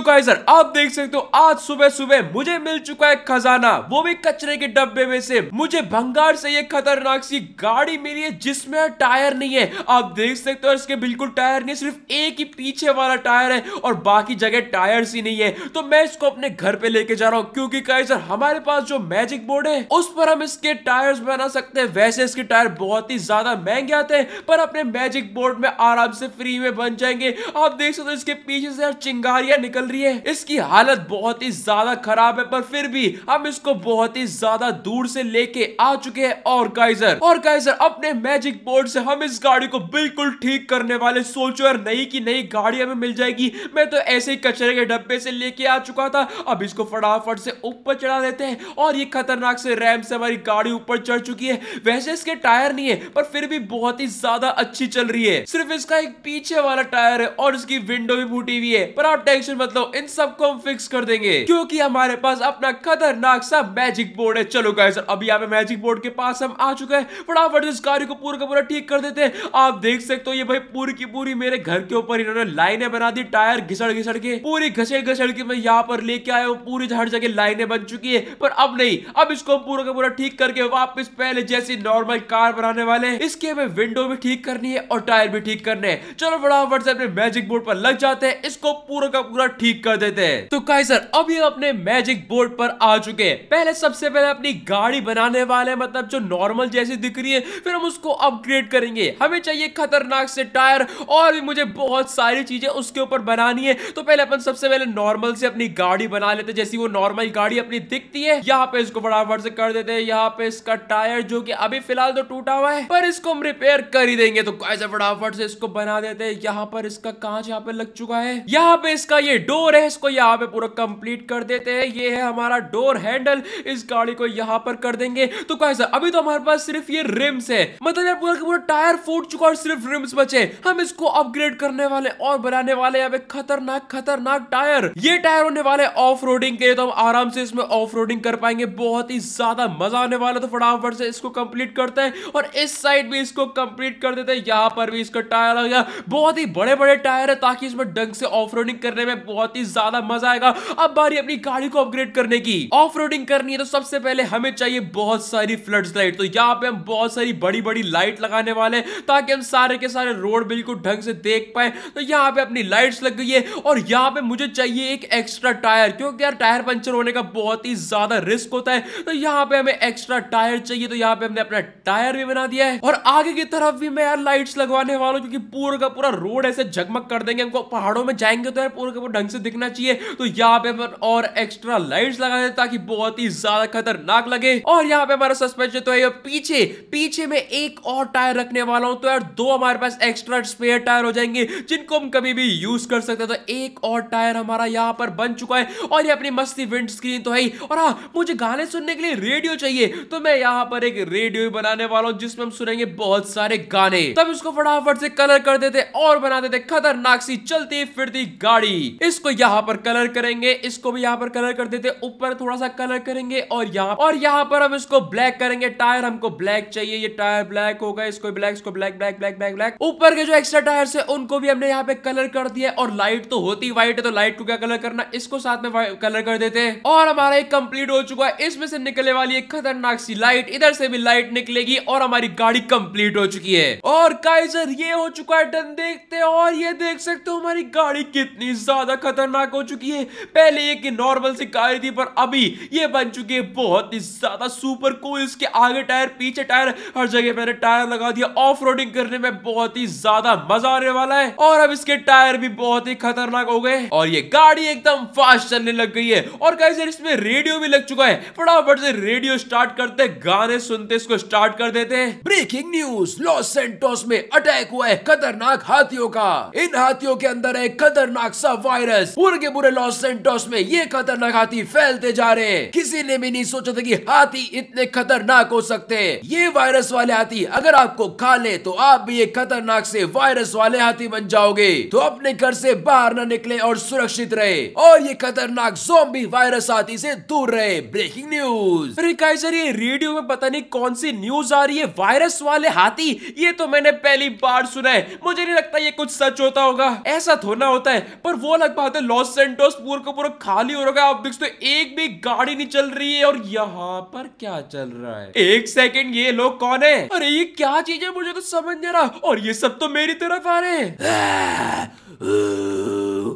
तो सर आप देख सकते हो आज सुबह सुबह मुझे मिल चुका है खजाना वो भी कचरे के डब्बे में से मुझे भंगार से ये खतरनाक सी गाड़ी मिली है जिसमें टायर नहीं है आप देख सकते हो इसके बिल्कुल टायर नहीं सिर्फ एक ही पीछे वाला टायर है और बाकी जगह टायर ही नहीं है तो मैं इसको अपने घर पे लेके जा रहा हूँ क्योंकि सर हमारे पास जो मैजिक बोर्ड है उस पर हम इसके टायर बना सकते हैं वैसे इसके टायर बहुत ही ज्यादा महंगे आते हैं पर अपने मैजिक बोर्ड में आराम से फ्री में बन जाएंगे आप देख सकते हो इसके पीछे से चिंगारियां निकल चल रही है इसकी हालत बहुत ही ज्यादा खराब है पर फिर भी हम इसको बहुत ही ज्यादा दूर से लेके आ चुके हैं और गाइजर और गाइजर अपने मैजिक बोर्ड से हम इस गाड़ी को बिल्कुल ठीक करने वाले सोचो यार नई की नई गाड़ी हमें मिल जाएगी मैं तो ऐसे ही कचरे के डब्बे से लेके आ चुका था अब इसको फटाफट से ऊपर चढ़ा देते हैं और ये खतरनाक से रैम से हमारी गाड़ी ऊपर चढ़ चुकी है वैसे इसके टायर नहीं है पर फिर भी बहुत ही ज्यादा अच्छी चल रही है सिर्फ इसका एक पीछे वाला टायर है और इसकी विंडो भी फूटी हुई है पर आप टेंशन मत करता तो हूँ इन सबको हम फिक्स कर देंगे क्योंकि हमारे पास अपना खतरनाक सा मैजिक बोर्ड है चलो गाइस अभी यहाँ पे मैजिक बोर्ड के पास हम आ चुके हैं फटाफट इस कार्य को पूरा का पूरा ठीक कर देते हैं आप देख सकते हो ये भाई पूरी की पूरी मेरे घर के ऊपर इन्होंने लाइने बना दी टायर घिसड़ घिसड़ के पूरी घसेड़ घसेड़ के मैं यहाँ पर लेके आया हूँ पूरी हर जगह लाइने बन चुकी है पर अब नहीं अब इसको हम पूरा का पूरा ठीक करके वापस पहले जैसी नॉर्मल कार बनाने वाले हैं इसके हमें विंडो भी ठीक करनी है और टायर भी ठीक करने हैं चलो फटाफट से अपने मैजिक बोर्ड पर लग जाते हैं इसको पूरा का पूरा ठीक कर देते हैं तो काइजर अब ये अपने मैजिक बोर्ड पर आ चुके हैं पहले सबसे पहले अपनी गाड़ी बनाने वाले मतलब जो नॉर्मल जैसी दिख रही है फिर हम उसको अपग्रेड करेंगे हमें चाहिए खतरनाक से टायर और भी मुझे बहुत सारी चीजें उसके ऊपर बनानी है तो पहले अपन सबसे पहले नॉर्मल से अपनी गाड़ी बना लेते हैं जैसी वो नॉर्मल गाड़ी अपनी दिखती है यहाँ पे इसको बराबर से कर देते हैं यहाँ पे इसका टायर जो कि अभी फिलहाल तो टूटा हुआ है पर इसको हम रिपेयर कर ही देंगे तो कैसे फटाफट से इसको बना देते हैं यहाँ पर इसका कांच यहाँ पे लग चुका है यहाँ पे इसका ये डोर है इसको यहाँ पे पूरा कंप्लीट कर देते हैं ये है हमारा डोर हैंडल इस गाड़ी को यहाँ पर कर देंगे तो कैसे अभी तो हमारे पास सिर्फ ये रिम्स है मतलब यार पूरा पूरा टायर फूट चुका और सिर्फ रिम्स बचे हम इसको अपग्रेड करने वाले और बनाने वाले यहाँ पे खतरनाक खतरनाक टायर ये टायर होने वाले ऑफ रोडिंग के लिए तो हम आराम से इसमें ऑफ रोडिंग कर पाएंगे बहुत ही ज्यादा मजा आने वाला तो फटाफट से इसको कंप्लीट करते हैं और इस साइड भी इसको कंप्लीट कर देते हैं यहाँ पर भी इसका टायर लग गया बहुत ही बड़े बड़े टायर है ताकि इसमें डंग से ऑफ करने में बहुत ही ज्यादा मजा आएगा अब बारी अपनी गाड़ी को अपग्रेड करने की ऑफ करनी है तो सबसे पहले हमें चाहिए बहुत सारी फ्लड लाइट तो यहाँ पे हम बहुत सारी बड़ी बड़ी लाइट लगाने वाले ताकि हम सारे के सारे रोड बिल्कुल ढंग से देख पाए तो यहाँ पे अपनी लाइट्स लग गई है और यहाँ पे मुझे चाहिए एक एक्स्ट्रा टायर क्योंकि यार टायर पंचर होने का बहुत ही ज्यादा रिस्क होता है तो यहाँ पे हमें एक्स्ट्रा टायर चाहिए तो यहाँ पे हमने अपना टायर भी बना दिया है और आगे की तरफ भी मैं यार लाइट्स लगवाने वाला हूँ क्योंकि पूरा का पूरा रोड ऐसे झगमग कर देंगे हमको पहाड़ों में जाएंगे तो यार पूरा का पूरा ढंग से दिखना चाहिए तो यहाँ पे अपन और एक्स्ट्रा लाइट्स लगा दे ताकि बहुत ही ज्यादा खतरनाक लगे और यहाँ पे हमारा सस्पेंशन तो है पीछे पीछे में एक और टायर रखने वाला हूँ तो यार दो हमारे पास एक्स्ट्रा स्पेयर टायर हो जाएंगे जिनको हम कभी भी यूज कर सकते हैं तो एक और टायर हमारा यहाँ पर बन चुका है और ये अपनी मस्ती विंड स्क्रीन तो है ही और हाँ मुझे गाने सुनने के लिए रेडियो चाहिए तो मैं यहाँ पर एक रेडियो बनाने वाला हूँ जिसमें हम सुनेंगे बहुत सारे गाने तब इसको फटाफट से कलर कर देते और बना देते खतरनाक सी चलती फिरती गाड़ी इस इसको यहाँ पर कलर करेंगे इसको भी यहाँ पर कलर कर देते ऊपर थोड़ा सा कलर करेंगे और यहाँ और यहाँ पर हम इसको ब्लैक करेंगे टायर हमको ब्लैक चाहिए ये टायर ब्लैक होगा इसको ब्लैक इसको black black black black black ऊपर के जो एक्स्ट्रा टायर है उनको भी हमने यहाँ पे कलर कर दिया और लाइट तो होती व्हाइट है तो लाइट को क्या कलर करना इसको साथ में कलर कर देते हैं और हमारा एक कंप्लीट हो चुका है इसमें से निकलने वाली एक खतरनाक सी लाइट इधर से भी लाइट निकलेगी और हमारी गाड़ी कंप्लीट हो चुकी है और काइजर ये हो चुका है डन देखते और ये देख सकते हो हमारी गाड़ी कितनी ज्यादा खतरनाक हो चुकी है पहले एक नॉर्मल सी कार थी पर अभी ये बन चुकी है बहुत ही ज्यादा सुपर कूल इसके आगे टायर पीछे टायर हर जगह मैंने टायर लगा दिया ऑफ करने में बहुत ही ज्यादा मजा आने वाला है और अब इसके टायर भी बहुत ही खतरनाक हो गए और ये गाड़ी एकदम फास्ट चलने लग गई है और कैसे इसमें रेडियो भी लग चुका है फटाफट से रेडियो स्टार्ट करते गाने सुनते इसको स्टार्ट कर देते हैं ब्रेकिंग न्यूज लॉस सेंटोस में अटैक हुआ है खतरनाक हाथियों का इन हाथियों के अंदर है खतरनाक सा वायरस वायरस के पूरे लॉस सेंटोस में ये खतरनाक हाथी फैलते जा रहे हैं किसी ने भी नहीं सोचा था कि हाथी इतने खतरनाक हो सकते हैं ये वायरस वाले हाथी अगर आपको खा ले तो आप भी एक खतरनाक से वायरस वाले हाथी बन जाओगे तो अपने घर से बाहर न निकले और सुरक्षित रहे और ये खतरनाक जोम्बी वायरस हाथी से दूर रहे ब्रेकिंग न्यूज सर ये रेडियो में पता नहीं कौन सी न्यूज आ रही है वायरस वाले हाथी ये तो मैंने पहली बार सुना है मुझे नहीं लगता ये कुछ सच होता होगा ऐसा थोड़ा होता है पर वो लगभग बात है लॉस सेंटोस पूरा का पूरा खाली हो रखा है आप देख सकते एक भी गाड़ी नहीं चल रही है और यहाँ पर क्या चल रहा है एक सेकंड ये लोग कौन है अरे ये क्या चीज है मुझे तो समझ नहीं रहा और ये सब तो मेरी तरफ आ रहे हैं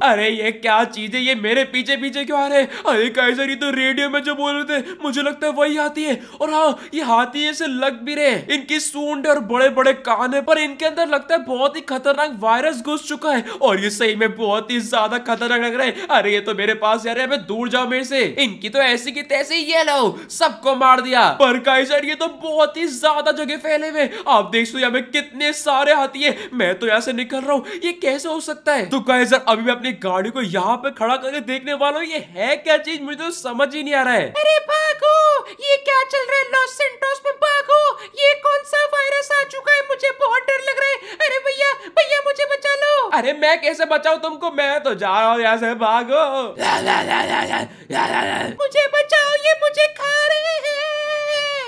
अरे ये क्या चीज है ये मेरे पीछे पीछे क्यों आ रहे अरे कैसे तो रेडियो में जो बोल रहे थे मुझे लगता है वही हाथी है और हाँ ये हाथी ऐसे लग भी रहे इनकी सूंड और बड़े बड़े कान है पर इनके अंदर लगता है बहुत ही खतरनाक वायरस घुस चुका है और ये सही में बहुत ही ज्यादा खतरनाक लग रहा है अरे ये तो मेरे पास जा रहे हैं दूर जाओ मेरे से इनकी तो ऐसी की तैसी ये लो सबको मार दिया पर कैसर ये तो बहुत ही ज्यादा जगह फैले हुए आप देख सो यहाँ पे कितने सारे हाथी है मैं तो यहाँ से निकल रहा हूँ ये कैसे हो सकता है तो कैसर अभी मैं अपनी गाड़ी को यहाँ पे खड़ा करके देखने वालों ये है क्या चीज मुझे तो समझ ही नहीं आ रहा है अरे भागो ये क्या चल रहा है लॉस सेंटोस में भागो ये कौन सा वायरस आ चुका है मुझे बहुत डर लग रहा है अरे भैया भैया मुझे बचा लो अरे मैं कैसे बचाऊ तुमको मैं तो जा रहा हूँ यहाँ से भागो मुझे बचाओ ये मुझे खा रहे हैं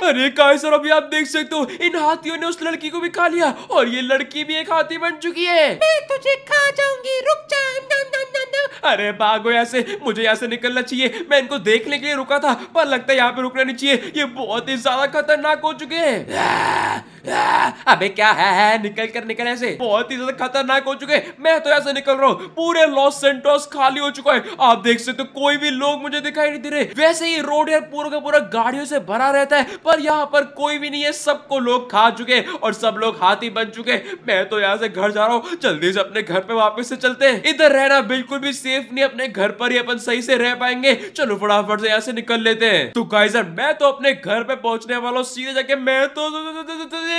अरे काय सर अभी आप देख सकते हो इन हाथियों ने उस लड़की को भी खा लिया और ये लड़की भी एक हाथी बन चुकी है मैं तुझे खा जाऊंगी रुक जा नाम नाम नाम नाम। अरे भागो यहाँ से मुझे यहाँ से निकलना चाहिए मैं इनको देखने के लिए रुका था पर लगता है यहाँ पे रुकना नहीं चाहिए ये बहुत ही ज्यादा खतरनाक हो चुके हैं अबे क्या है, है निकल कर निकल ऐसे बहुत ही ज्यादा खतरनाक हो चुके मैं तो ऐसे निकल रहा हूँ पूरे लॉस सेंटोस खाली हो चुका है आप देख सकते तो कोई भी लोग मुझे दिखाई नहीं दे रहे वैसे ही रोड यार पूरा का पूरा गाड़ियों से भरा रहता है पर यहाँ पर कोई भी नहीं है सबको लोग खा चुके और सब लोग हाथी बन चुके मैं तो यहाँ से घर जा रहा हूँ जल्दी से अपने घर पे वापस से चलते है इधर रहना बिल्कुल भी सेफ नहीं अपने घर पर ही अपन सही से रह पाएंगे चलो फटाफट से यहाँ से निकल लेते हैं तो गाइजर मैं तो अपने घर पे पहुंचने वाला हूँ सीधे जाके मैं तो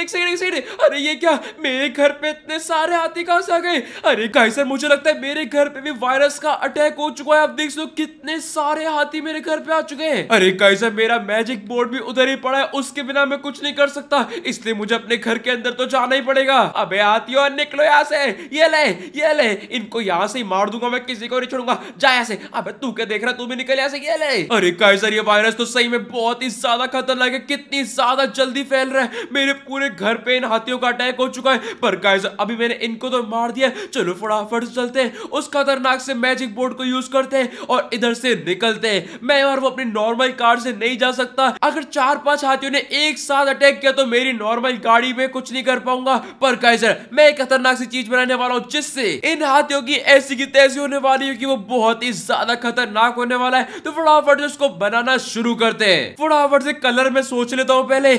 एक सेकंड एक सेकंड अरे ये क्या मेरे घर पे इतने सारे हाथी कहां से आ गए अरे गाइस सर मुझे लगता है मेरे घर पे भी वायरस का अटैक हो चुका है आप देख सकते कितने सारे हाथी मेरे घर पे आ चुके हैं अरे गाइस सर मेरा मैजिक बोर्ड भी उधर ही पड़ा है उसके बिना मैं कुछ नहीं कर सकता इसलिए मुझे अपने घर के अंदर तो जाना ही पड़ेगा अबे हाथियों निकलो यहाँ से ये ले ये ले इनको यहाँ से मार दूंगा मैं किसी को नहीं छोड़ूंगा जाए ऐसे से अब तू क्या देख रहा तू भी निकल यहाँ से ये ले अरे गाइस सर ये वायरस तो सही में बहुत ही ज्यादा खतरनाक है कितनी ज्यादा जल्दी फैल रहा है मेरे पूरे पूरे घर पे इन हाथियों का अटैक हो चुका है पर गाइस अभी मैंने इनको तो मार दिया चलो फटाफट चलते हैं उस खतरनाक से मैजिक बोर्ड को यूज करते हैं और इधर से निकलते हैं मैं और वो अपनी नॉर्मल कार से नहीं जा सकता अगर चार पांच हाथियों ने एक साथ अटैक किया तो मेरी नॉर्मल गाड़ी में कुछ नहीं कर पाऊंगा पर गाइजर मैं एक खतरनाक सी चीज बनाने वाला हूँ जिससे इन हाथियों की ऐसी की तैसी होने वाली है कि वो बहुत ही ज्यादा खतरनाक होने वाला है तो फटाफट से उसको बनाना शुरू करते हैं फटाफट से कलर में सोच लेता हूँ पहले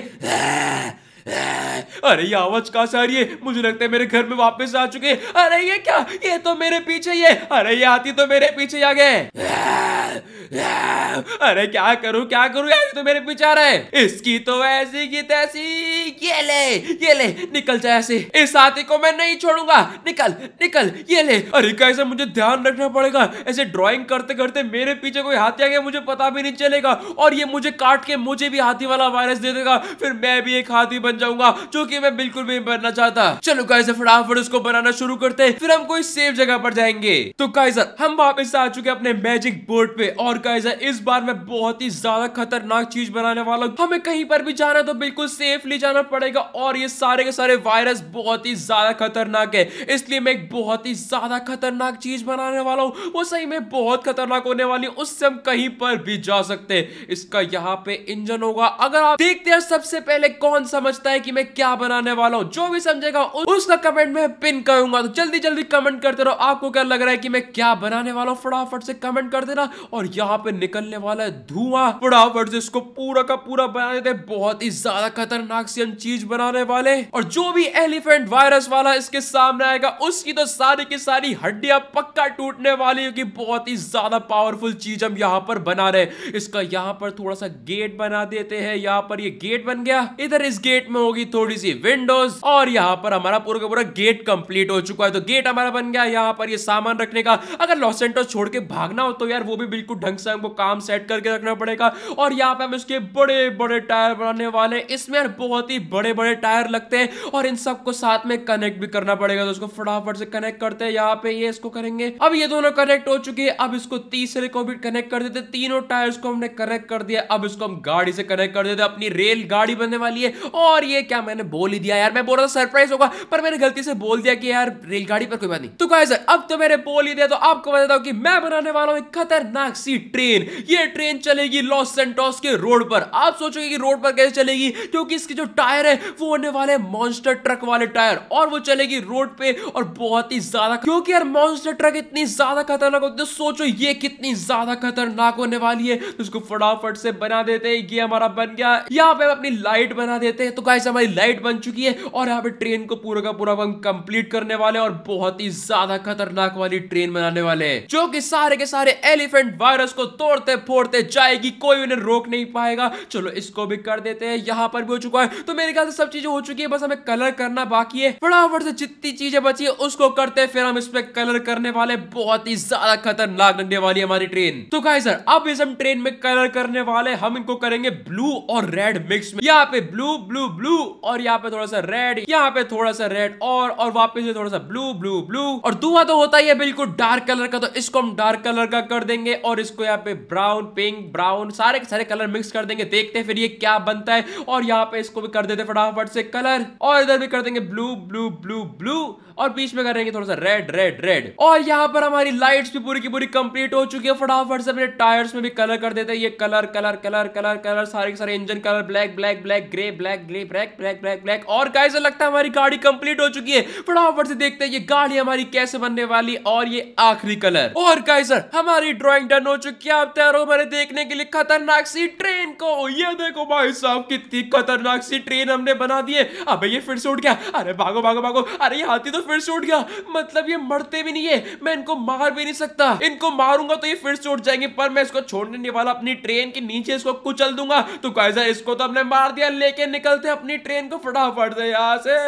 अरे ये आवाज कहाँ से आ रही है मुझे लगता है मेरे घर में वापस आ चुके अरे ये क्या ये तो मेरे पीछे ही है अरे ये आती तो मेरे पीछे आ गए अरे क्या करूं क्या करूं यार तो मेरे पीछे आ रहा है इसकी तो ऐसी की तैसी ये ले ये ले निकल जाए ऐसे इस हाथी को मैं नहीं छोड़ूंगा निकल निकल ये ले अरे कैसे मुझे ध्यान रखना पड़ेगा ऐसे ड्राइंग करते करते मेरे पीछे कोई हाथी आ गया मुझे पता भी नहीं चलेगा और ये मुझे काट के मुझे भी हाथी वाला वायरस दे देगा फिर मैं भी एक हाथी बन बन जाऊंगा जो की मैं बिल्कुल भी बनना चाहता चलो कैसे फटाफट उसको बनाना शुरू करते फिर हम कोई सेफ जगह पर जाएंगे तो कैसर हम वापिस आ चुके अपने मैजिक बोर्ड पे और कैसर इस बार मैं बहुत ही ज्यादा खतरनाक चीज बनाने वाला हूँ हमें कहीं पर भी जाना तो बिल्कुल सेफली जाना पड़ेगा और ये सारे के सारे वायरस बहुत ही ज्यादा खतरनाक है इसलिए मैं एक बहुत ही ज्यादा खतरनाक चीज बनाने वाला हूँ वो सही में बहुत खतरनाक होने वाली उससे हम कहीं पर भी जा सकते हैं इसका यहाँ पे इंजन होगा अगर आप देखते हैं सबसे पहले कौन समझता सोचता है कि मैं क्या बनाने वाला हूँ जो भी समझेगा उसका कमेंट में पिन करूंगा तो जल्दी जल्दी कमेंट करते रहो आपको क्या लग रहा है कि मैं क्या बनाने वाला हूँ फटाफट से कमेंट कर देना और यहाँ पे निकलने वाला है धुआं फटाफट से इसको पूरा का पूरा बना देते बहुत ही ज्यादा खतरनाक सी हम चीज बनाने वाले और जो भी एलिफेंट वायरस वाला इसके सामने आएगा उसकी तो सारी की सारी हड्डियां पक्का टूटने वाली क्योंकि बहुत ही ज्यादा पावरफुल चीज हम यहाँ पर बना रहे इसका यहाँ पर थोड़ा सा गेट बना देते हैं यहाँ पर ये गेट बन गया इधर इस गेट में होगी थोड़ी सी विंडोज और यहाँ पर हमारा पूरा का पूरा गेट कंप्लीट हो चुका है तो गेट हमारा बन गया यहाँ पर ये सामान रखने का अगर लॉस एंटोस छोड़ के भागना हो तो यार वो भी बिल्कुल ढंग से हमको काम सेट करके रखना पड़ेगा और यहाँ पे हम इसके बड़े बड़े टायर बनाने वाले इसमें यार बहुत ही बड़े बड़े टायर लगते हैं और इन सबको साथ में कनेक्ट भी करना पड़ेगा तो उसको फटाफट से कनेक्ट करते हैं यहाँ पे ये इसको करेंगे अब ये दोनों कनेक्ट हो चुके हैं अब इसको तीसरे को भी कनेक्ट कर देते तीनों टायर को हमने कनेक्ट कर दिया अब इसको हम गाड़ी से कनेक्ट कर देते अपनी रेल गाड़ी बनने वाली है और पर ये क्या मैंने बोल ही दिया यार मैं बोल रहा था सरप्राइज होगा पर मैंने गलती से बोल दिया कि यार रेलगाड़ी पर कोई बात नहीं तो कहा सर अब तो मैंने बोल ही दिया तो आपको बताता हूँ कि मैं बनाने वाला हूँ खतरनाक सी ट्रेन ये ट्रेन चलेगी लॉस सेंटोस के रोड पर आप सोचोगे कि रोड पर कैसे चलेगी क्योंकि इसके जो टायर है वो होने वाले मॉन्स्टर ट्रक वाले टायर और वो चलेगी रोड पे और बहुत ही ज्यादा क्योंकि यार मॉन्स्टर ट्रक इतनी ज्यादा खतरनाक होती है तो सोचो ये कितनी ज्यादा खतरनाक होने वाली है तो इसको फटाफट से बना देते हैं ये हमारा बन गया यहाँ पे हम अपनी लाइट बना देते हैं तो गाइस हमारी लाइट बन चुकी है और यहाँ पे ट्रेन को पूरा का पूरा हम कंप्लीट करने वाले और बहुत ही ज्यादा खतरनाक वाली ट्रेन बनाने वाले हैं जो कि सारे के सारे एलिफेंट वायरस को तोड़ते फोड़ते जाएगी कोई उन्हें रोक नहीं पाएगा चलो इसको भी कर देते हैं यहाँ पर भी हो चुका है तो मेरे ख्याल से सब चीजें हो चुकी है बस हमें कलर करना बाकी है फटाफट से जितनी चीजें बची है उसको करते हैं फिर हम इस पे कलर करने वाले बहुत ही ज्यादा खतरनाक लगने वाली है हमारी ट्रेन तो गाय सर अब इस हम ट्रेन में कलर करने वाले हम इनको करेंगे ब्लू और रेड मिक्स में यहाँ पे ब्लू ब्लू ब्लू ब्लू और यहाँ पे थोड़ा सा रेड यहाँ पे थोड़ा सा रेड और और वापस थोड़ा सा ब्लू ब्लू ब्लू और धुआं तो होता ही है बिल्कुल डार्क कलर का तो इसको हम डार्क कलर का कर देंगे और इसको यहाँ पे ब्राउन पिंक ब्राउन सारे के सारे कलर मिक्स कर देंगे देखते हैं फिर ये क्या बनता है और यहाँ पे इसको भी कर देते फटाफट से कलर और इधर भी कर देंगे ब्लू ब्लू ब्लू ब्लू और बीच में करेंगे थोड़ा सा रेड रेड रेड और यहाँ पर हमारी लाइट्स भी पूरी की पूरी कंप्लीट हो चुकी है फटाफट से अपने टायर्स में भी कलर कर देते हैं ये colour colour colour colour colour सारे के सारे engine colour black black black grey black grey black black black black और कैसे लगता है हमारी गाड़ी कंप्लीट हो चुकी है फटाफट से देखते हैं ये गाड़ी हमारी कैसे बनने वाली और ये आखिरी कलर और काइजर हमारी ड्रॉइंग डन हो चुकी है आप तैयार हो मेरे देखने के लिए खतरनाक सी ट्रेन को ये देखो भाई साहब कितनी खतरनाक सी ट्रेन हमने बना दी है अबे ये फिर से उठ गया अरे भागो भागो भागो अरे हाथी तो फिर से उठ गया मतलब ये मरते भी नहीं है मैं इनको मार भी नहीं सकता इनको मारूंगा तो ये फिर से उठ जाएंगे पर मैं इसको छोड़ने नहीं वाला अपनी ट्रेन के नीचे इसको कुचल दूंगा तो काइजर इसको तो हमने मार दिया लेके निकलते अपनी ट्रेन को फटाफट से यहाँ से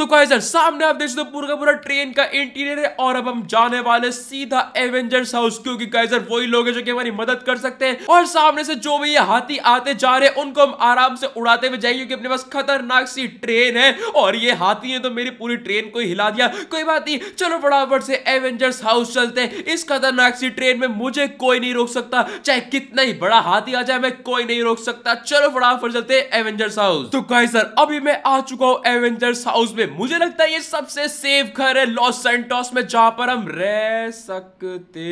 तो काइजर सामने आप देख सकते तो पूरा पूरा ट्रेन का इंटीरियर है और अब हम जाने वाले सीधा एवेंजर्स हाउस क्योंकि काइजर वही लोग है जो कि हमारी मदद कर सकते हैं और सामने से जो भी ये हाथी आते जा रहे उनको हम आराम से उड़ाते हुए जाएंगे क्योंकि अपने पास खतरनाक सी ट्रेन है और ये हाथी है तो मेरी पूरी ट्रेन को हिला दिया गया कोई बात नहीं चलो फटाफट से एवेंजर्स हाउस चलते हैं इस खतरनाक सी ट्रेन में मुझे कोई नहीं रोक सकता चाहे कितना ही बड़ा हाथी आ जाए मैं कोई नहीं रोक सकता चलो फटाफट चलते एवेंजर्स हाउस तो गाइस सर अभी मैं आ चुका हूँ एवेंजर्स हाउस में मुझे लगता है ये सबसे सेफ घर है लॉस सेंटोस में जहां पर हम रह सकते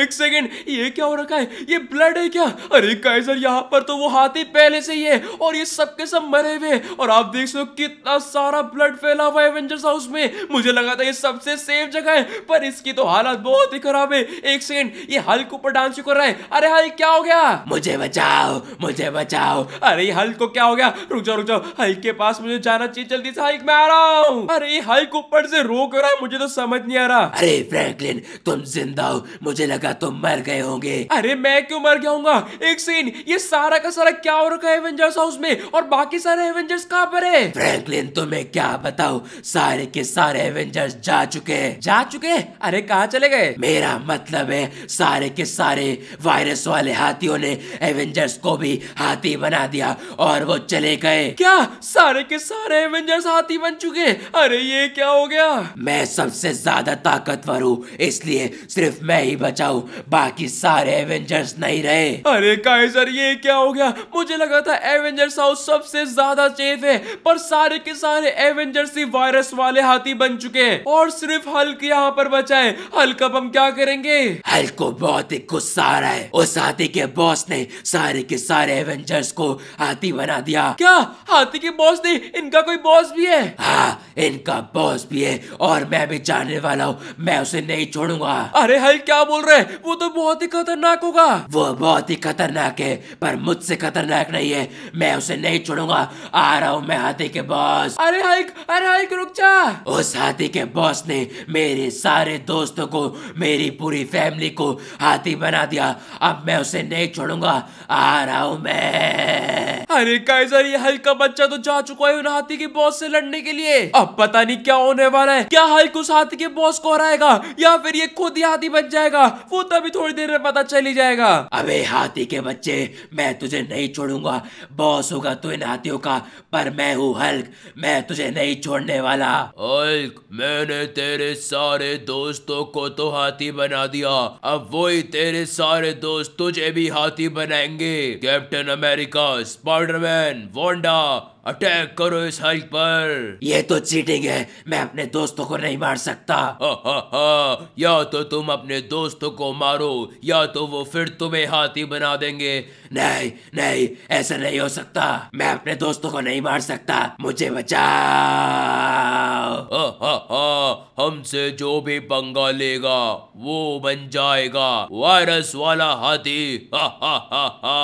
एक सेकेंड ये क्या हो रखा है ये ब्लड है क्या अरे कैसर यहाँ पर तो वो हाथी पहले से ही है और ये सबके सब मरे हुए और आप देख सकते हो कितना सारा ब्लड फैला हुआ है एवेंजर्स हाउस में मुझे मुझे लगा था ये सबसे सेफ जगह है पर इसकी तो हालत बहुत ही खराब है एक सेकंड ये हल्क ऊपर डांस कर रहा है अरे हल्क क्या हो गया मुझे बचाओ मुझे बचाओ अरे हल्क को क्या हो गया रुक जाओ रुक जाओ हल्क के पास मुझे जाना चाहिए जल्दी से हल्क मैं आ रहा हूँ अरे हल्क ऊपर से रोक रहा है मुझे तो समझ नहीं आ रहा अरे फ्रैंकलिन तुम जिंदा हो मुझे लगा तुम मर गए होंगे अरे मैं क्यों मर गया हूँ एक सीन ये सारा का सारा क्या हो रखा है एवेंजर्स हाउस में और बाकी सारे एवेंजर्स कहाँ पर है फ्रैंकलिन तुम्हें क्या बताओ सारे के सारे एवेंजर्स जा चुके हैं जा चुके अरे कहाँ चले गए मेरा मतलब है सारे के सारे वायरस वाले हाथियों ने एवेंजर्स को भी हाथी बना दिया और वो चले गए क्या सारे के सारे एवेंजर्स हाथी बन चुके अरे ये क्या हो गया मैं सबसे ज्यादा ताकतवर हूँ इसलिए सिर्फ मैं ही बचाऊ बाकी सारे एवेंजर्स नहीं रहे अरे काइजर ये क्या हो गया मुझे लगा था एवेंजर्स हाउस सबसे ज्यादा सेफ है पर सारे के सारे एवेंजर्स ही वायरस वाले हाथी बन चुके चुके हैं और सिर्फ हल्क यहाँ पर बचा है हल्क अब हम क्या करेंगे हल्क को बहुत ही गुस्सा आ रहा है उस हाथी के बॉस ने सारे के सारे एवेंजर्स को हाथी बना दिया क्या हाथी के बॉस ने इनका कोई बॉस भी है हाँ इनका बॉस भी है और मैं भी जानने वाला हूँ मैं उसे नहीं छोड़ूंगा अरे हल्क क्या बोल रहे हैं वो तो बहुत ही खतरनाक होगा वो बहुत ही खतरनाक है पर मुझसे खतरनाक नहीं है मैं उसे नहीं छोड़ूंगा आ रहा हूँ मैं हाथी के बॉस अरे हल्क अरे हल्क रुक जा उस हाथी हाथी के बॉस ने मेरे सारे दोस्तों को मेरी पूरी फैमिली को हाथी बना दिया अब मैं उसे नहीं छोड़ूंगा आ रहा हूँ मैं अरे काइजर ये हल्का बच्चा तो जा चुका है उन हाथी के बॉस से लड़ने के लिए अब पता नहीं क्या होने वाला है क्या हल्क उस हाथी के बॉस को हराएगा या फिर ये खुद ही हाथी बन जाएगा वो तभी थोड़ी देर में पता चली जाएगा अबे हाथी के बच्चे मैं तुझे नहीं छोड़ूंगा बॉस होगा तो इन हाथियों का पर मैं हूँ हल्क मैं तुझे नहीं छोड़ने वाला हल्क मैंने तेरे सारे दोस्तों को तो हाथी बना दिया अब वो ही तेरे सारे दोस्त तुझे भी हाथी बनाएंगे Captain America Spiderman Wanda attack करो इस हाइक पर ये तो चीटिंग है मैं अपने दोस्तों को नहीं मार सकता या तो तुम अपने दोस्तों को मारो या तो वो फिर तुम्हें हाथी बना देंगे नहीं नहीं ऐसा नहीं हो सकता मैं अपने दोस्तों को नहीं मार सकता मुझे बचाओ हमसे जो भी पंगा लेगा वो बन जाएगा वायरस वाला हाथी हा हा हा हा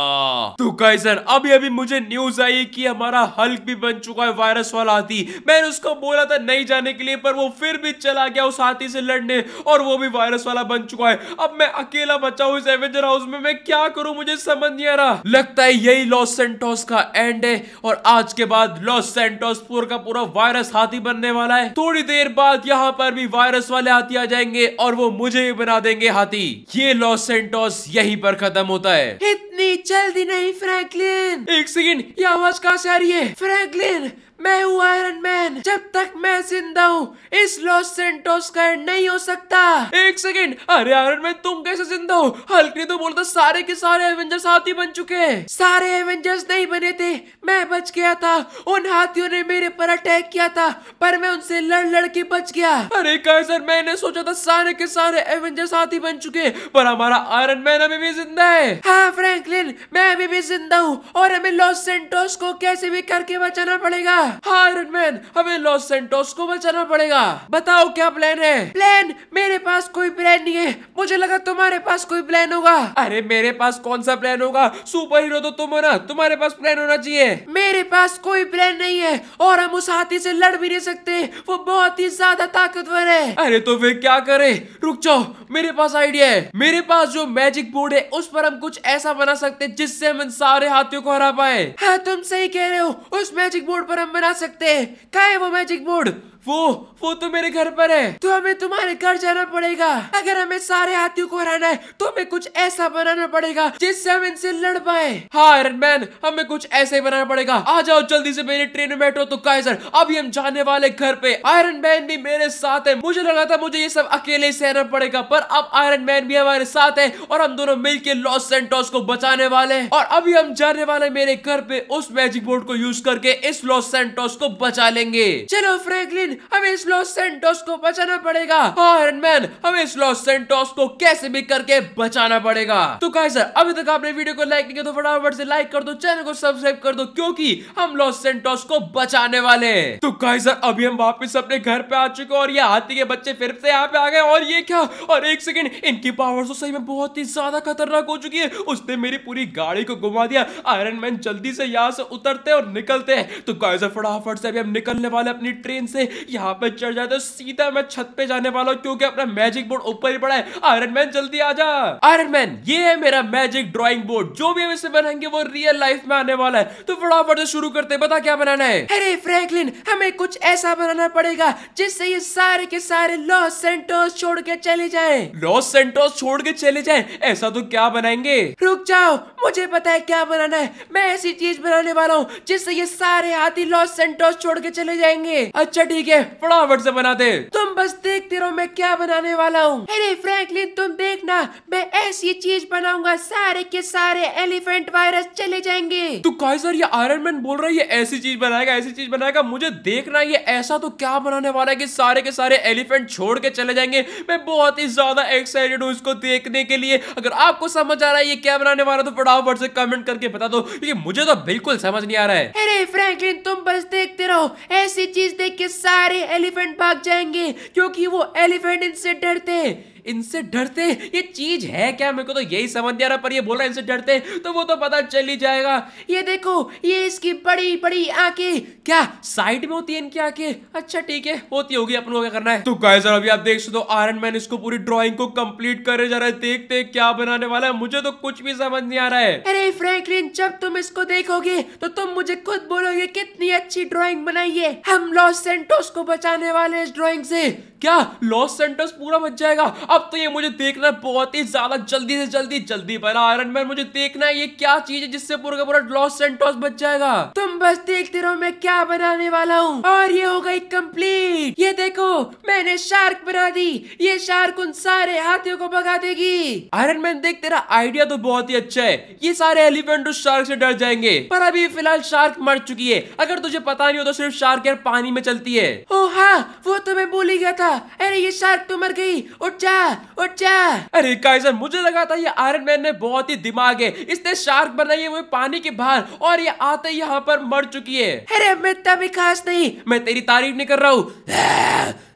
तो कैसर अभी अभी मुझे न्यूज आई कि हमारा हल हल्क भी बन चुका है वायरस वाला हाथी मैंने उसको बोला था नहीं जाने के लिए पर वो फिर भी चला गया उस हाथी से लड़ने और वो भी वायरस वाला बन चुका है अब मैं अकेला बचा हूँ इस एवेंजर हाउस में मैं क्या करूं मुझे समझ नहीं आ रहा लगता है यही लॉस सेंटोस का एंड है और आज के बाद लॉस सेंटोस पूरा का पूरा वायरस हाथी बनने वाला है थोड़ी देर बाद यहाँ पर भी वायरस वाले हाथी आ जाएंगे और वो मुझे ही बना देंगे हाथी ये लॉस सेंटोस यही पर खत्म होता है नहीं जल्दी नहीं फ्रैंकलिन एक सेकेंड ये आवाज कहाँ से आ रही है फ्रैंकलिन मैं हूँ आयरन मैन जब तक मैं जिंदा हूँ इस लॉस सेंटोस का नहीं हो सकता एक सेकेंड अरे आयरन मैन तुम कैसे जिंदा हो हल्क ने तो बोलता सारे के सारे एवेंजर्स हाथी बन चुके हैं सारे एवेंजर्स नहीं बने थे मैं बच गया था उन हाथियों ने मेरे पर अटैक किया था पर मैं उनसे लड़ लड़ के बच गया अरे सर मैंने सोचा था सारे के सारे एवेंजर्स हाथी बन चुके पर हमारा आयरन मैन अभी भी जिंदा है हाँ फ्रेंकलिन मैं अभी भी जिंदा हूँ और हमें लॉस सेंटोस को कैसे भी करके बचाना पड़ेगा हाँ आयरन मैन हमें लॉस सेंटोस को बचाना पड़ेगा बताओ क्या प्लान है प्लान मेरे पास कोई प्लान नहीं है मुझे लगा तुम्हारे पास कोई प्लान होगा अरे मेरे पास कौन सा प्लान होगा सुपर हीरो तो तुम हो ना तुम्हारे पास प्लान होना चाहिए मेरे पास कोई प्लान नहीं है और हम उस हाथी से लड़ भी नहीं सकते वो बहुत ही ज्यादा ताकतवर है अरे तो फिर क्या करे रुक जाओ मेरे पास आइडिया है मेरे पास जो मैजिक बोर्ड है उस पर हम कुछ ऐसा बना सकते हैं जिससे हम इन सारे हाथियों को हरा पाए हाँ तुम सही कह रहे हो उस मैजिक बोर्ड पर हम बना सकते हैं क्या है वो मैजिक बोर्ड वो वो तो मेरे घर पर है तो हमें तुम्हारे घर जाना पड़ेगा अगर हमें सारे हाथियों को हराना है तो हमें कुछ ऐसा बनाना पड़ेगा जिससे हम इनसे लड़ पाए हाँ आयरन मैन हमें कुछ ऐसे ही बनाना पड़ेगा आ जाओ जल्दी से मेरी ट्रेन में बैठो तो कायसर अभी हम जाने वाले घर पे आयरन मैन भी मेरे साथ है मुझे लगा था मुझे ये सब अकेले सहना पड़ेगा पर अब आयरन मैन भी हमारे साथ है और हम दोनों मिलकर लॉस सेंटोस को बचाने वाले हैं और अभी हम जाने वाले मेरे घर पे उस मैजिक बोर्ड को यूज करके इस लॉस सेंटोस को बचा लेंगे चलो फ्रैंकलिन हमें इस लॉस सेंटोस को बचाना पड़ेगा आयरन मैन हमें इस लॉस सेंटोस को कैसे भी करके बचाना पड़ेगा तो कहा सर अभी तक आपने वीडियो को लाइक नहीं किया तो फटाफट से लाइक कर दो चैनल को सब्सक्राइब कर दो क्योंकि हम लॉस सेंटोस को बचाने वाले तो कहा सर अभी हम वापिस अपने घर पे आ चुके और ये हाथी के बच्चे फिर से यहाँ पे आ गए और ये क्या और एक सेकेंड इनकी पावर तो सही में बहुत ही ज्यादा खतरनाक हो चुकी है उसने मेरी पूरी गाड़ी को घुमा दिया आयरन मैन जल्दी से यहाँ से उतरते और निकलते हैं तो कहा फटाफट से अभी हम निकलने वाले अपनी ट्रेन से यहाँ पे चढ़ जाए तो सीधा मैं छत पे जाने वाला हूँ क्योंकि अपना मैजिक बोर्ड ऊपर ही पड़ा है आयरन मैन जल्दी आ जा आयरन मैन ये है मेरा मैजिक ड्रॉइंग बोर्ड जो भी हम इसे बनाएंगे वो रियल लाइफ में आने वाला है तो फटाफट से शुरू करते बता क्या बनाना है अरे फ्रैंकलिन हमें कुछ ऐसा बनाना पड़ेगा जिससे ये सारे के सारे लॉस सेंटोस छोड़ के चले जाए लॉस सेंटोस छोड़ के चले जाए ऐसा तो क्या बनाएंगे रुक जाओ मुझे पता है क्या बनाना है मैं ऐसी चीज बनाने वाला हूँ जिससे ये सारे हाथी लॉस सेंटोस छोड़ के चले जाएंगे अच्छा ठीक है ठीक है फटाफट से बनाते तुम बस देखते रहो मैं क्या बनाने वाला हूँ अरे फ्रैंकलिन तुम देखना मैं ऐसी चीज बनाऊंगा सारे के सारे एलिफेंट वायरस चले जाएंगे तो काइजर ये आयरन मैन बोल रहा है ये ऐसी चीज बनाएगा ऐसी चीज बनाएगा मुझे देखना ये ऐसा तो क्या बनाने वाला है की सारे के सारे एलिफेंट छोड़ के चले जाएंगे मैं बहुत ही ज्यादा एक्साइटेड हूँ इसको देखने के लिए अगर आपको समझ आ रहा है ये क्या बनाने वाला तो फटाफट से कमेंट करके बता दो मुझे तो बिल्कुल समझ नहीं आ रहा है अरे फ्रैंकलिन तुम बस देखते रहो ऐसी चीज देख के सारे सारे एलिफेंट भाग जाएंगे क्योंकि वो एलिफेंट इनसे डरते हैं इनसे डरते ये चीज है क्या मेरे को तो यही समझ नहीं आ रहा पर ये बोल रहा है इनसे डरते तो वो तो पता चल ही जाएगा ये देखो ये इसकी बड़ी बड़ी आंखें क्या साइड में होती है इनकी आंखें अच्छा ठीक है होती होगी अपन को क्या करना है तो गाय अभी आप देख सकते हो आयरन मैन इसको पूरी ड्रॉइंग को कम्प्लीट करे जा रहा है देखते क्या बनाने वाला है मुझे तो कुछ भी समझ नहीं आ रहा है अरे फ्रैंकलिन जब तुम इसको देखोगे तो तुम मुझे खुद बोलोगे कितनी अच्छी ड्रॉइंग बनाई है हम लॉस सेंटोस को बचाने वाले इस ड्रॉइंग से क्या लॉस सेंटर्स पूरा बच जाएगा अब तो ये मुझे देखना है बहुत ही ज्यादा जल्दी से जल्दी जल्दी बना आयरन मैन मुझे देखना है ये क्या चीज है जिससे पूरा का पूरा लॉस सेंटर्स बच जाएगा तुम बस देखते रहो मैं क्या बनाने वाला हूँ और ये हो गई कम्प्लीट ये देखो मैंने शार्क बना दी ये शार्क उन सारे हाथियों को भगा देगी आयरन मैन देख तेरा आइडिया तो बहुत ही अच्छा है ये सारे एलिफेंट उस शार्क से डर जाएंगे पर अभी फिलहाल शार्क मर चुकी है अगर तुझे पता नहीं हो तो सिर्फ शार्क यार पानी में चलती है ओ हाँ वो तो मैं बोली गया था अरे ये शार्क तो मर गई उठ जा उठ जा अरे काइजन मुझे लगा था ये आयरन मैन ने बहुत ही दिमाग है इसने शार्क बनाई हुई पानी के बाहर और ये आते यहाँ पर मर चुकी है अरे मैं तभी खास नहीं मैं तेरी तारीफ नहीं कर रहा हूँ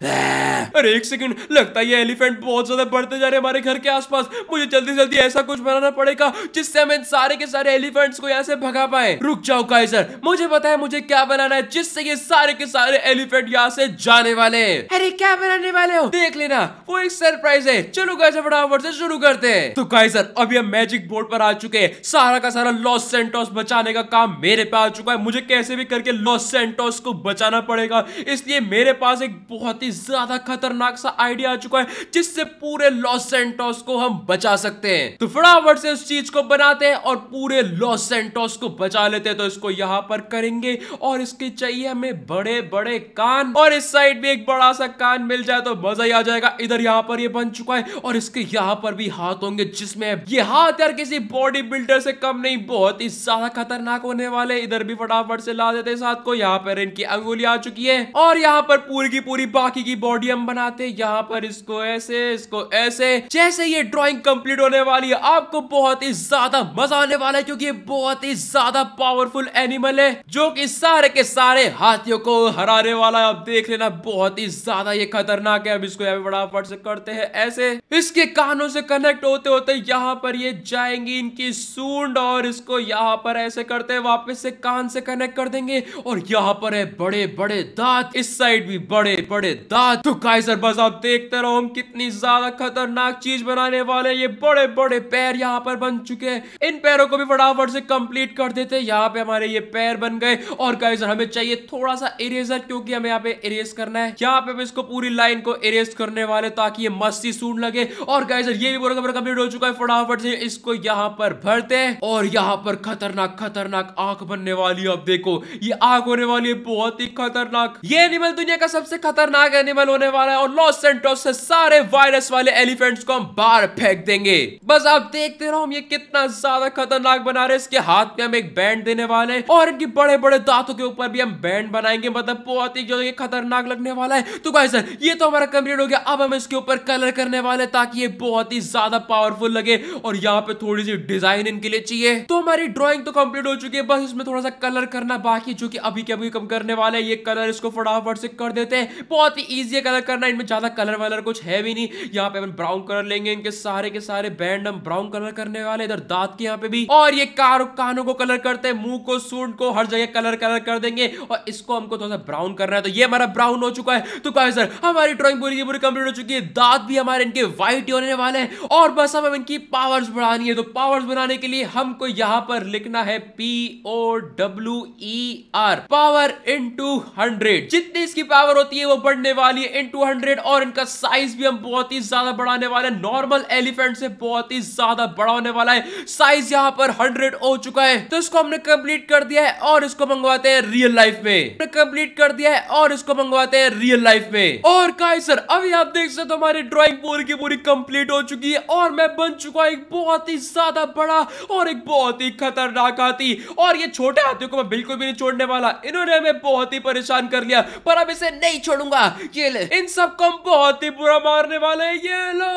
अरे एक सेकंड लगता है ये एलिफेंट बहुत ज्यादा बढ़ते जा रहे हमारे घर के आसपास मुझे जल्दी जल्दी ऐसा कुछ बनाना पड़ेगा जिससे हम इन सारे के सारे एलिफेंट्स को यहाँ से भगा पाए रुक जाओ काइजर मुझे पता है मुझे क्या बनाना है जिससे ये सारे के सारे एलिफेंट यहाँ से जाने वाले अरे क्या बनाने वाले हो देख लेना वो एक सरप्राइज है चलो कैसे फटाफट से शुरू करते हैं तो काइजर अभी हम मैजिक बोर्ड पर आ चुके हैं सारा का सारा लॉस सेंटोस बचाने का काम मेरे पे आ चुका है मुझे कैसे भी करके लॉस सेंटोस को बचाना पड़ेगा इसलिए मेरे पास एक बहुत ही ज्यादा खतरनाक सा आइडिया आ चुका है जिससे पूरे लॉस सेंटोस को हम बचा सकते हैं तो फटाफट से उस चीज को बनाते हैं और पूरे लॉस सेंटोस को बचा लेते हैं तो इसको यहाँ पर करेंगे और इसके चाहिए हमें बड़े बड़े कान और इस साइड भी एक बड़ा सा कान मिल जाए तो मजा ही आ जाएगा इधर यहाँ पर ये बन चुका है और इसके यहाँ पर भी हाथ होंगे जिसमें ये हाथ यार किसी बॉडी बिल्डर से कम नहीं बहुत ही ज्यादा खतरनाक होने वाले इधर भी फटाफट से ला देते हैं साथ को यहाँ पर इनकी अंगुली आ चुकी है और यहाँ पर पूरी की पूरी बाकी की बॉडी हम बनाते यहाँ पर इसको ऐसे इसको ऐसे जैसे ये ड्रॉइंग कंप्लीट होने वाली है आपको बहुत ही ज्यादा मजा आने वाला है क्योंकि ये बहुत ही ज्यादा पावरफुल एनिमल है जो कि सारे के सारे हाथियों को हराने वाला है आप देख लेना बहुत ही ज्यादा ये खतरनाक है अब इसको फटाफट से करते हैं ऐसे इसके कानों से कनेक्ट होते होते यहाँ पर ये जाएंगी इनकी सूंड और इसको यहाँ पर ऐसे करते हैं वापस से कान से कनेक्ट कर देंगे और यहाँ पर है बड़े बड़े दांत इस साइड भी बड़े बड़े दांत तो काइजर बस आप देखते रहो हम कितनी ज्यादा खतरनाक चीज बनाने वाले ये बड़े बड़े पैर यहाँ पर बन चुके हैं इन पैरों को भी फटाफट से कंप्लीट कर देते यहाँ पे हमारे ये पैर बन गए और काइजर हमें चाहिए थोड़ा सा इरेजर क्योंकि हमें यहाँ पे इरेज करना है यहाँ पे इसको पूरी लाइन को इरेज करने वाले ताकि ये मस्ती सूट लगे और काइजर ये भी बोरा कमरा कंप्लीट हो चुका है फटाफट से इसको यहाँ पर भरते हैं और यहाँ पर खतरनाक खतरनाक आंख बनने वाली अब देखो ये आग होने वाली है बहुत ही खतरनाक ये एनिमल दुनिया का सबसे खतरनाक अटैक एनिमल होने वाला है और लॉस सेंटोस से सारे वायरस वाले एलिफेंट्स को हम बाहर फेंक देंगे बस आप देखते रहो हम ये कितना ज्यादा खतरनाक बना रहे इसके हाथ में हम एक बैंड देने वाले हैं और इनके बड़े बड़े दांतों के ऊपर भी हम बैंड बनाएंगे मतलब बहुत ही जो ये खतरनाक लगने वाला है तो गाइस सर ये तो हमारा कंप्लीट हो गया अब हम इसके ऊपर कलर करने वाले ताकि ये बहुत ही ज्यादा पावरफुल लगे और यहाँ पे थोड़ी सी डिजाइन इनके लिए चाहिए तो हमारी ड्रॉइंग तो कम्प्लीट हो चुकी है बस इसमें थोड़ा सा कलर करना बाकी जो की अभी कभी कम करने वाले ये कलर इसको फटाफट से कर देते हैं बहुत ही ईजी है कलर करना इनमें ज़्यादा कलर वलर कुछ है भी नहीं यहाँ पे अपन ब्राउन कलर लेंगे इनके सारे के सारे बैंड हम ब्राउन कलर करने वाले इधर दांत के यहाँ पे भी और ये कार कानों को कलर करते हैं मुंह को सूट को हर जगह कलर कलर कर देंगे और इसको हमको थोड़ा सा ब्राउन करना है तो ये हमारा ब्राउन हो चुका है तो कहा सर हमारी ड्रॉइंग पूरी की पूरी कंप्लीट हो चुकी है दांत भी हमारे इनके व्हाइट होने वाले हैं और बस हम इनकी पावर्स बढ़ानी है तो पावर्स बनाने के लिए हमको यहाँ पर लिखना है P O W E R power into hundred जितनी इसकी पावर होती है वो बढ़ने वाली है इन 200 और इनका साइज भी हम बहुत ही ज्यादा बढ़ाने वाले हैं नॉर्मल एलिफेंट से बहुत ही ज्यादा बड़ा होने वाला है साइज यहाँ पर हंड्रेड हो चुका है तो इसको हमने कंप्लीट कर दिया है और इसको मंगवाते हैं रियल लाइफ में कंप्लीट कर दिया है और इसको मंगवाते हैं रियल लाइफ में और काय सर अभी आप देख सकते हो हमारी ड्रॉइंग पूरी की पूरी कंप्लीट हो चुकी है और मैं बन चुका एक बहुत ही ज्यादा बड़ा और एक बहुत ही खतरनाक हाथी और ये छोटे हाथियों को मैं बिल्कुल भी नहीं छोड़ने वाला इन्होंने हमें बहुत ही परेशान कर लिया पर अब इसे नहीं छोड़ूंगा ये ले इन सबको हम बहुत ही बुरा मारने वाले हैं ये लो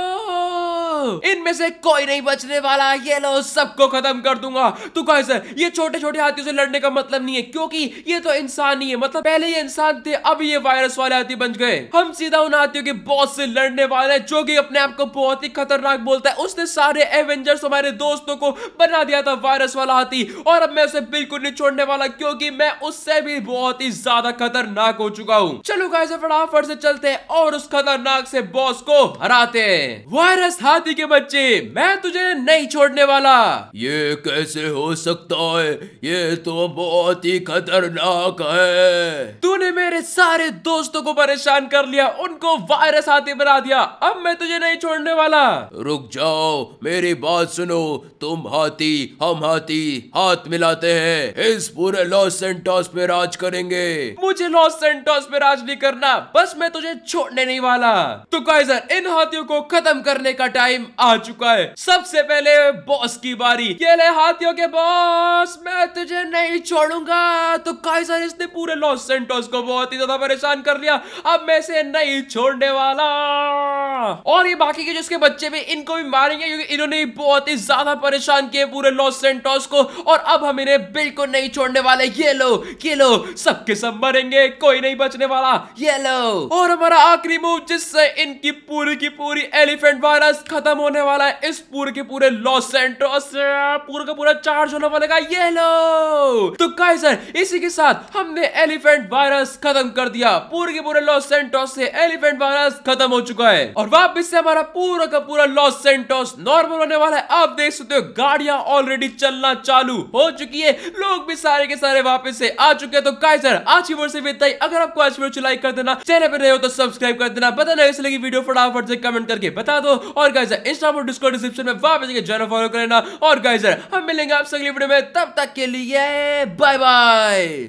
इनमें से कोई नहीं बचने वाला ये लो सबको खत्म कर दूंगा तो कैसे ये छोटे छोटे हाथियों से लड़ने का मतलब नहीं है क्योंकि ये तो इंसान ही है मतलब पहले ये इंसान थे अब ये वायरस वाले हाथी बन गए हम सीधा उन हाथियों के बॉस से लड़ने वाले हैं जो कि अपने आप को बहुत ही खतरनाक बोलता है उसने सारे एवेंजर्स हमारे दोस्तों को बना दिया था वायरस वाला हाथी और अब मैं उसे बिल्कुल नहीं छोड़ने वाला क्योंकि मैं उससे भी बहुत ही ज्यादा खतरनाक हो चुका हूँ चलो गाइस फटाफट फटाफट से चलते हैं और उस खतरनाक से बॉस को हराते हैं वायरस हाथी के बच्चे मैं तुझे नहीं छोड़ने वाला ये कैसे हो सकता है ये तो बहुत ही खतरनाक है तूने मेरे सारे दोस्तों को परेशान कर लिया उनको वायरस हाथी बना दिया अब मैं तुझे नहीं छोड़ने वाला रुक जाओ मेरी बात सुनो तुम हाथी हम हाथी हाथ मिलाते हैं इस पूरे लॉस सेंटोस पे राज करेंगे मुझे लॉस सेंटोस पे राज नहीं करना बस बस मैं तुझे छोड़ने नहीं वाला तो काइजर इन हाथियों को खत्म करने का टाइम आ चुका है सबसे पहले बॉस की बारी ये ले हाथियों के बॉस मैं तुझे नहीं छोड़ूंगा तो काइजर इसने पूरे लॉस सेंटोस को बहुत ही ज्यादा परेशान कर लिया अब मैं इसे नहीं छोड़ने वाला और ये बाकी के जिसके बच्चे भी इनको भी मारेंगे क्योंकि इन्होंने बहुत ही ज्यादा परेशान किए पूरे लॉस सेंटोस को और अब हम इन्हें बिल्कुल नहीं छोड़ने वाले ये लो ये लो सबके सब मरेंगे कोई नहीं बचने वाला ये लो और हमारा आखिरी मूव जिससे इनकी पूरी की पूरी एलिफेंट वायरस खत्म होने वाला है इस पूरे के पूरे लॉस सेंटोस पूरा का पूरा चार्ज होने वाले का ये लो तो सर इसी के साथ हमने एलिफेंट वायरस खत्म कर दिया पूरे के पूरे लॉस सेंटोस से एलिफेंट वायरस खत्म हो चुका है और वापिस से हमारा पूरा का पूरा लॉस सेंटोस नॉर्मल होने वाला है आप देख सकते हो गाड़िया ऑलरेडी चलना चालू हो चुकी है लोग भी सारे के सारे वापस से आ चुके हैं तो सर आज की वर्ष से अगर आपको आज वीडियो लाइक कर देना चैनल पर रहे हो तो सब्सक्राइब कर देना पता नहीं लगी वीडियो फटाफट से कमेंट करके बता दो और गाइज इंस्टा पर डिस्कॉर्ड डिस्क्रिप्शन में वापस जरूर फॉलो करना और गाइज हम मिलेंगे आपसे अगली वीडियो में तब तक के लिए बाय बाय